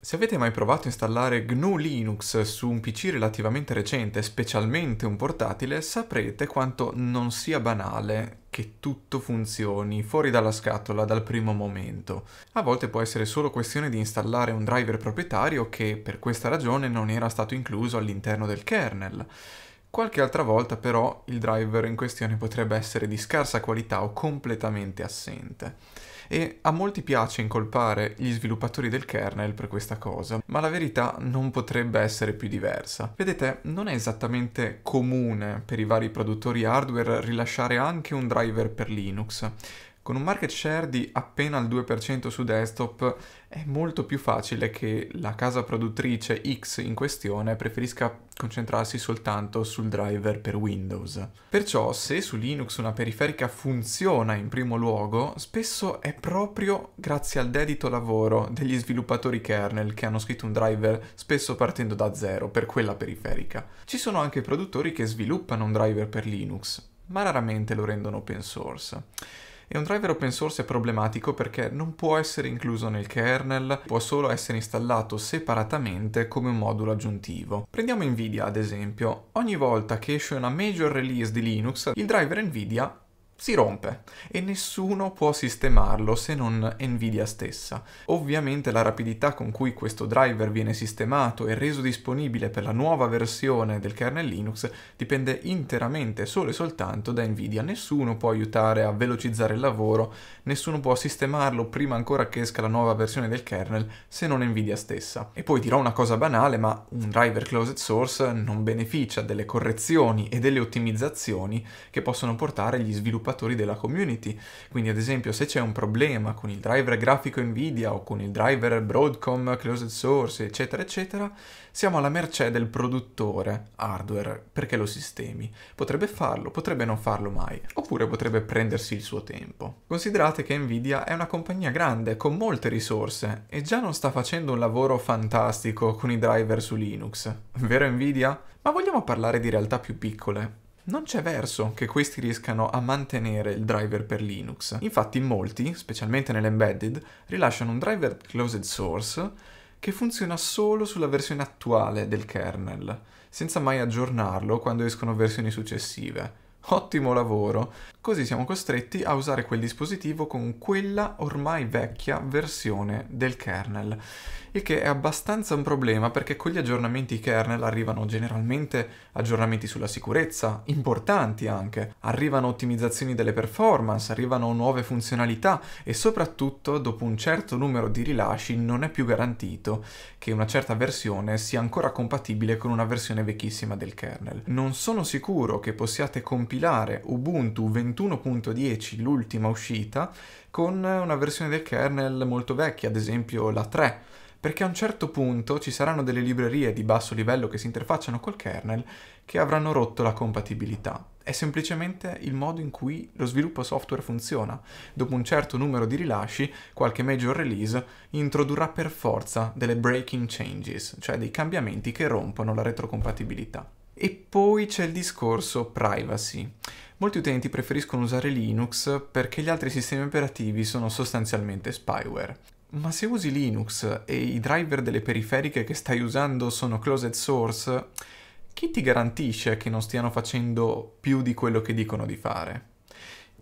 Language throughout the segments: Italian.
Se avete mai provato a installare GNU Linux su un PC relativamente recente, specialmente un portatile, saprete quanto non sia banale che tutto funzioni fuori dalla scatola dal primo momento. A volte può essere solo questione di installare un driver proprietario che per questa ragione non era stato incluso all'interno del kernel. Qualche altra volta però il driver in questione potrebbe essere di scarsa qualità o completamente assente. E a molti piace incolpare gli sviluppatori del kernel per questa cosa, ma la verità non potrebbe essere più diversa. Vedete, non è esattamente comune per i vari produttori hardware rilasciare anche un driver per Linux, con un market share di appena il 2% su desktop è molto più facile che la casa produttrice X in questione preferisca concentrarsi soltanto sul driver per Windows. Perciò se su Linux una periferica funziona in primo luogo, spesso è proprio grazie al dedito lavoro degli sviluppatori kernel che hanno scritto un driver spesso partendo da zero per quella periferica. Ci sono anche produttori che sviluppano un driver per Linux, ma raramente lo rendono open source. E un driver open source è problematico perché non può essere incluso nel kernel, può solo essere installato separatamente come un modulo aggiuntivo. Prendiamo Nvidia ad esempio. Ogni volta che esce una major release di Linux, il driver Nvidia si rompe e nessuno può sistemarlo se non Nvidia stessa. Ovviamente la rapidità con cui questo driver viene sistemato e reso disponibile per la nuova versione del kernel Linux dipende interamente solo e soltanto da Nvidia. Nessuno può aiutare a velocizzare il lavoro, nessuno può sistemarlo prima ancora che esca la nuova versione del kernel se non Nvidia stessa. E poi dirò una cosa banale, ma un driver closed source non beneficia delle correzioni e delle ottimizzazioni che possono portare gli sviluppatori sviluppatori della community. Quindi ad esempio se c'è un problema con il driver grafico Nvidia o con il driver Broadcom closed source eccetera eccetera, siamo alla mercé del produttore hardware perché lo sistemi. Potrebbe farlo, potrebbe non farlo mai, oppure potrebbe prendersi il suo tempo. Considerate che Nvidia è una compagnia grande con molte risorse e già non sta facendo un lavoro fantastico con i driver su Linux. Vero Nvidia? Ma vogliamo parlare di realtà più piccole non c'è verso che questi riescano a mantenere il driver per Linux. Infatti molti, specialmente nell'embedded, rilasciano un driver closed source che funziona solo sulla versione attuale del kernel, senza mai aggiornarlo quando escono versioni successive. Ottimo lavoro! Così siamo costretti a usare quel dispositivo con quella ormai vecchia versione del kernel, il che è abbastanza un problema perché con gli aggiornamenti kernel arrivano generalmente aggiornamenti sulla sicurezza, importanti anche, arrivano ottimizzazioni delle performance, arrivano nuove funzionalità e soprattutto dopo un certo numero di rilasci non è più garantito che una certa versione sia ancora compatibile con una versione vecchissima del kernel. Non sono sicuro che possiate comprare compilare Ubuntu 21.10, l'ultima uscita, con una versione del kernel molto vecchia, ad esempio la 3, perché a un certo punto ci saranno delle librerie di basso livello che si interfacciano col kernel che avranno rotto la compatibilità. È semplicemente il modo in cui lo sviluppo software funziona. Dopo un certo numero di rilasci, qualche major release introdurrà per forza delle breaking changes, cioè dei cambiamenti che rompono la retrocompatibilità. E poi c'è il discorso privacy. Molti utenti preferiscono usare Linux perché gli altri sistemi operativi sono sostanzialmente spyware. Ma se usi Linux e i driver delle periferiche che stai usando sono closed source, chi ti garantisce che non stiano facendo più di quello che dicono di fare?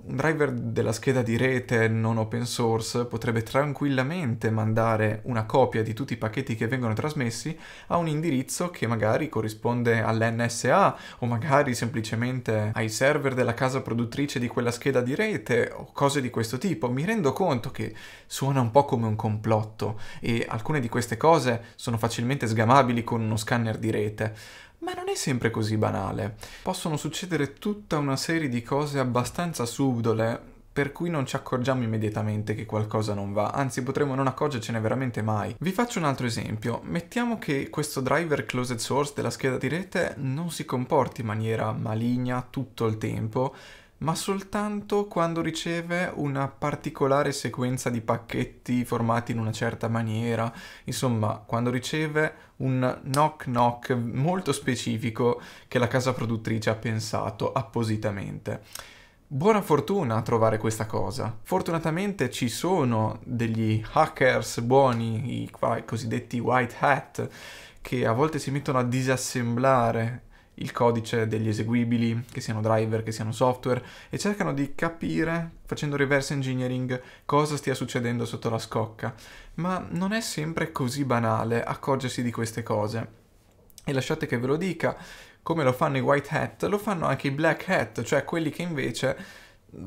un driver della scheda di rete non open source potrebbe tranquillamente mandare una copia di tutti i pacchetti che vengono trasmessi a un indirizzo che magari corrisponde all'NSA o magari semplicemente ai server della casa produttrice di quella scheda di rete o cose di questo tipo. Mi rendo conto che suona un po' come un complotto e alcune di queste cose sono facilmente sgamabili con uno scanner di rete ma non è sempre così banale. Possono succedere tutta una serie di cose abbastanza subdole per cui non ci accorgiamo immediatamente che qualcosa non va, anzi potremmo non accorgercene veramente mai. Vi faccio un altro esempio, mettiamo che questo driver closed source della scheda di rete non si comporti in maniera maligna tutto il tempo, ma soltanto quando riceve una particolare sequenza di pacchetti formati in una certa maniera, insomma, quando riceve un knock knock molto specifico che la casa produttrice ha pensato appositamente. Buona fortuna a trovare questa cosa. Fortunatamente ci sono degli hackers buoni, i, cosiddetti white hat, che a volte si mettono a disassemblare il codice degli eseguibili, che siano driver, che siano software, e cercano di capire, facendo reverse engineering, cosa stia succedendo sotto la scocca. Ma non è sempre così banale accorgersi di queste cose. E lasciate che ve lo dica, come lo fanno i white hat, lo fanno anche i black hat, cioè quelli che invece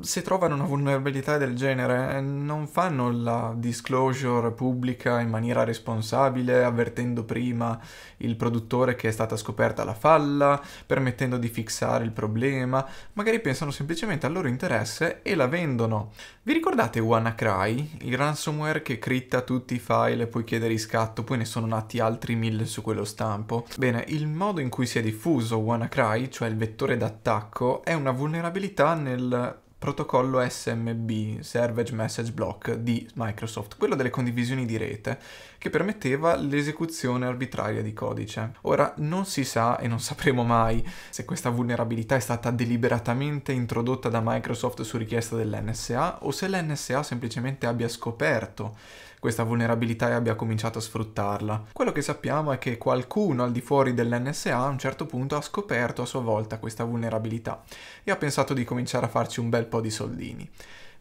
se trovano una vulnerabilità del genere eh, non fanno la disclosure pubblica in maniera responsabile, avvertendo prima il produttore che è stata scoperta la falla, permettendo di fixare il problema, magari pensano semplicemente al loro interesse e la vendono. Vi ricordate WannaCry, il ransomware che critta tutti i file e poi chiede riscatto, poi ne sono nati altri mille su quello stampo? Bene, il modo in cui si è diffuso WannaCry, cioè il vettore d'attacco, è una vulnerabilità nel protocollo SMB, Service Message Block di Microsoft, quello delle condivisioni di rete, che permetteva l'esecuzione arbitraria di codice. Ora non si sa e non sapremo mai se questa vulnerabilità è stata deliberatamente introdotta da Microsoft su richiesta dell'NSA o se l'NSA semplicemente abbia scoperto questa vulnerabilità e abbia cominciato a sfruttarla. Quello che sappiamo è che qualcuno al di fuori dell'NSA a un certo punto ha scoperto a sua volta questa vulnerabilità e ha pensato di cominciare a farci un bel po' di soldini.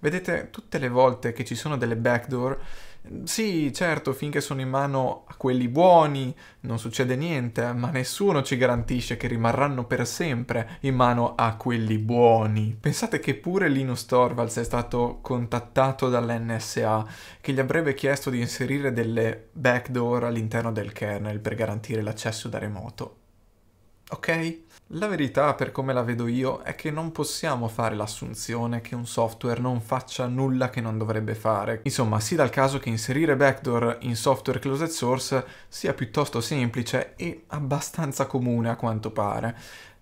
Vedete, tutte le volte che ci sono delle backdoor sì, certo, finché sono in mano a quelli buoni non succede niente, ma nessuno ci garantisce che rimarranno per sempre in mano a quelli buoni. Pensate che pure Linus Torvalds è stato contattato dall'NSA che gli avrebbe chiesto di inserire delle backdoor all'interno del kernel per garantire l'accesso da remoto. Ok? La verità, per come la vedo io, è che non possiamo fare l'assunzione che un software non faccia nulla che non dovrebbe fare. Insomma, si dà il caso che inserire backdoor in software closed source sia piuttosto semplice e abbastanza comune a quanto pare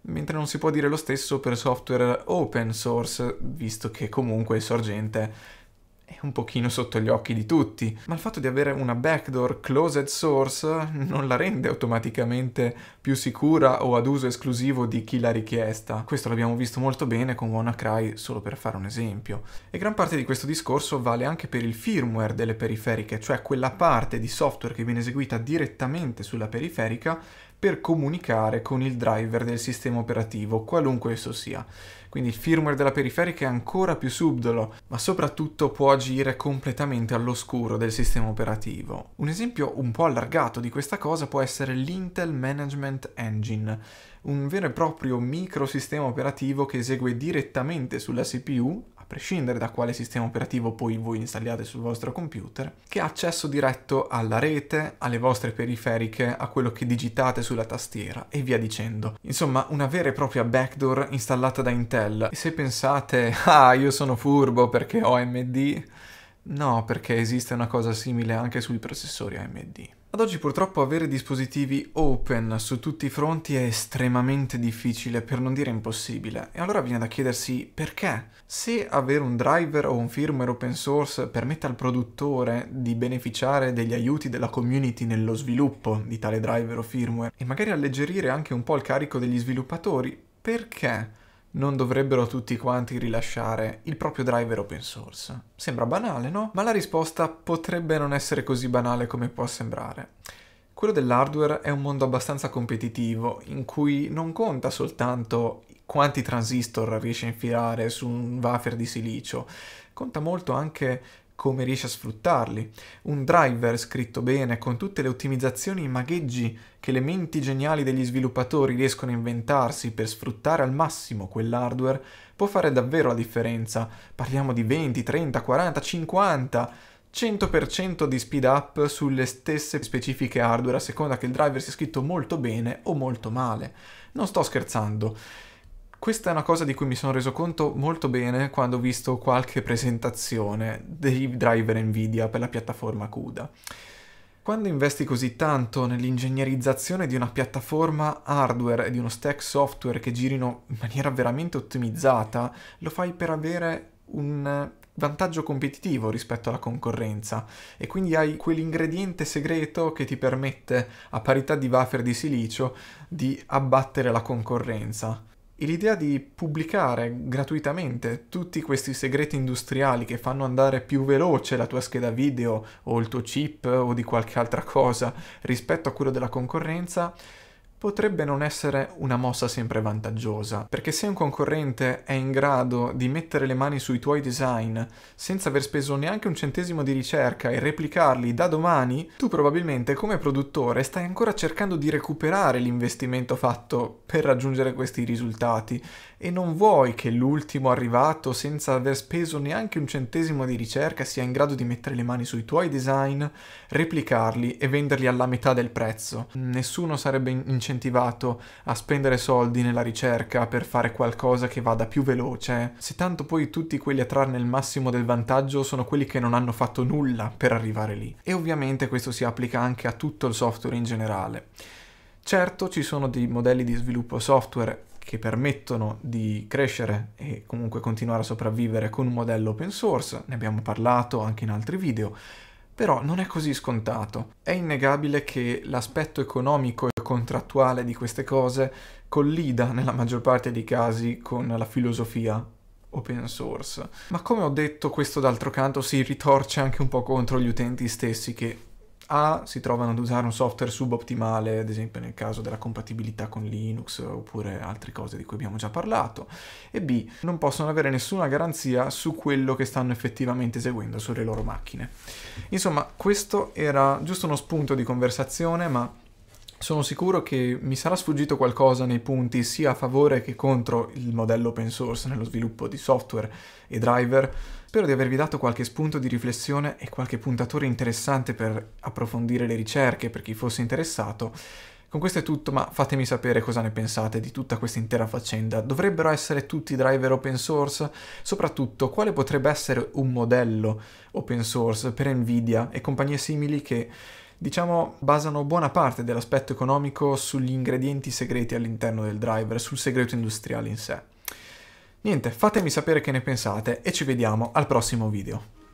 mentre non si può dire lo stesso per software open source, visto che comunque il sorgente è un pochino sotto gli occhi di tutti, ma il fatto di avere una backdoor closed source non la rende automaticamente più sicura o ad uso esclusivo di chi l'ha richiesta. Questo l'abbiamo visto molto bene con WannaCry, solo per fare un esempio. E gran parte di questo discorso vale anche per il firmware delle periferiche, cioè quella parte di software che viene eseguita direttamente sulla periferica per comunicare con il driver del sistema operativo, qualunque esso sia quindi il firmware della periferica è ancora più subdolo, ma soprattutto può agire completamente all'oscuro del sistema operativo. Un esempio un po' allargato di questa cosa può essere l'Intel Management Engine, un vero e proprio microsistema operativo che esegue direttamente sulla CPU prescindere da quale sistema operativo poi voi installiate sul vostro computer, che ha accesso diretto alla rete, alle vostre periferiche, a quello che digitate sulla tastiera e via dicendo. Insomma, una vera e propria backdoor installata da Intel. E se pensate, ah, io sono furbo perché ho AMD, no, perché esiste una cosa simile anche sui processori AMD. Ad oggi purtroppo avere dispositivi open su tutti i fronti è estremamente difficile, per non dire impossibile, e allora viene da chiedersi perché? Se avere un driver o un firmware open source permette al produttore di beneficiare degli aiuti della community nello sviluppo di tale driver o firmware, e magari alleggerire anche un po' il carico degli sviluppatori, perché? non dovrebbero tutti quanti rilasciare il proprio driver open source. Sembra banale, no? Ma la risposta potrebbe non essere così banale come può sembrare. Quello dell'hardware è un mondo abbastanza competitivo in cui non conta soltanto quanti transistor riesci a infilare su un wafer di silicio, conta molto anche come riesce a sfruttarli. Un driver scritto bene, con tutte le ottimizzazioni e magheggi che le menti geniali degli sviluppatori riescono a inventarsi per sfruttare al massimo quell'hardware, può fare davvero la differenza. Parliamo di 20, 30, 40, 50, 100% di speed up sulle stesse specifiche hardware a seconda che il driver sia scritto molto bene o molto male. Non sto scherzando. Questa è una cosa di cui mi sono reso conto molto bene quando ho visto qualche presentazione dei driver Nvidia per la piattaforma CUDA. Quando investi così tanto nell'ingegnerizzazione di una piattaforma hardware e di uno stack software che girino in maniera veramente ottimizzata, lo fai per avere un vantaggio competitivo rispetto alla concorrenza e quindi hai quell'ingrediente segreto che ti permette, a parità di wafer di silicio, di abbattere la concorrenza. E l'idea di pubblicare gratuitamente tutti questi segreti industriali che fanno andare più veloce la tua scheda video o il tuo chip o di qualche altra cosa rispetto a quello della concorrenza potrebbe non essere una mossa sempre vantaggiosa, perché se un concorrente è in grado di mettere le mani sui tuoi design senza aver speso neanche un centesimo di ricerca e replicarli da domani, tu probabilmente come produttore stai ancora cercando di recuperare l'investimento fatto per raggiungere questi risultati e non vuoi che l'ultimo arrivato senza aver speso neanche un centesimo di ricerca sia in grado di mettere le mani sui tuoi design, replicarli e venderli alla metà del prezzo. Nessuno sarebbe in incentivato a spendere soldi nella ricerca per fare qualcosa che vada più veloce, se tanto poi tutti quelli a trarne il massimo del vantaggio sono quelli che non hanno fatto nulla per arrivare lì. E ovviamente questo si applica anche a tutto il software in generale. Certo ci sono dei modelli di sviluppo software che permettono di crescere e comunque continuare a sopravvivere con un modello open source, ne abbiamo parlato anche in altri video, però non è così scontato. È innegabile che l'aspetto economico e contrattuale di queste cose collida nella maggior parte dei casi con la filosofia open source. Ma come ho detto, questo d'altro canto si ritorce anche un po' contro gli utenti stessi che a si trovano ad usare un software suboptimale, ad esempio nel caso della compatibilità con Linux oppure altre cose di cui abbiamo già parlato, e B non possono avere nessuna garanzia su quello che stanno effettivamente eseguendo sulle loro macchine. Insomma, questo era giusto uno spunto di conversazione, ma sono sicuro che mi sarà sfuggito qualcosa nei punti sia a favore che contro il modello open source nello sviluppo di software e driver. Spero di avervi dato qualche spunto di riflessione e qualche puntatore interessante per approfondire le ricerche per chi fosse interessato. Con questo è tutto, ma fatemi sapere cosa ne pensate di tutta questa intera faccenda. Dovrebbero essere tutti driver open source? Soprattutto, quale potrebbe essere un modello open source per Nvidia e compagnie simili che diciamo, basano buona parte dell'aspetto economico sugli ingredienti segreti all'interno del driver, sul segreto industriale in sé. Niente, fatemi sapere che ne pensate e ci vediamo al prossimo video.